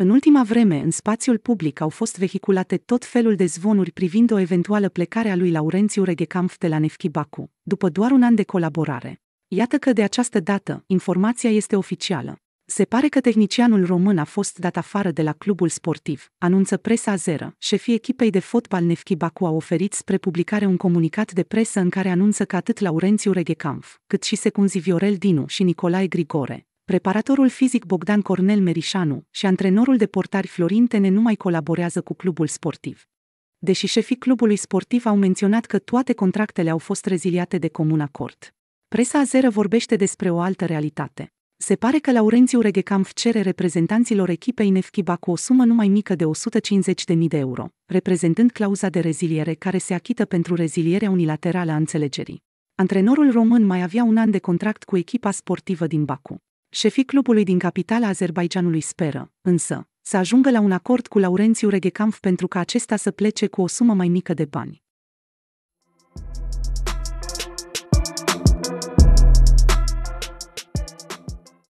În ultima vreme, în spațiul public au fost vehiculate tot felul de zvonuri privind o eventuală plecare a lui Laurențiu Reghecamp de la Nefchi Baku, după doar un an de colaborare. Iată că de această dată, informația este oficială. Se pare că tehnicianul român a fost dat afară de la clubul sportiv, anunță presa Zeră. Șefii echipei de fotbal Nefchi Baku au oferit spre publicare un comunicat de presă în care anunță că atât Laurențiu Reghecamp, cât și secunzii Viorel Dinu și Nicolae Grigore, preparatorul fizic Bogdan Cornel Merișanu și antrenorul de portari Florin Tene nu mai colaborează cu clubul sportiv. Deși șefii clubului sportiv au menționat că toate contractele au fost reziliate de comun acord. Presa azeră vorbește despre o altă realitate. Se pare că Laurențiu Reghecamp cere reprezentanților echipei Nefchiba cu o sumă nu mai mică de 150.000 de euro, reprezentând clauza de reziliere care se achită pentru rezilierea unilaterală a înțelegerii. Antrenorul român mai avea un an de contract cu echipa sportivă din Baku. Șefii clubului din capitala Azerbaijanului speră, însă, să ajungă la un acord cu Laurențiu Reghecamp pentru ca acesta să plece cu o sumă mai mică de bani.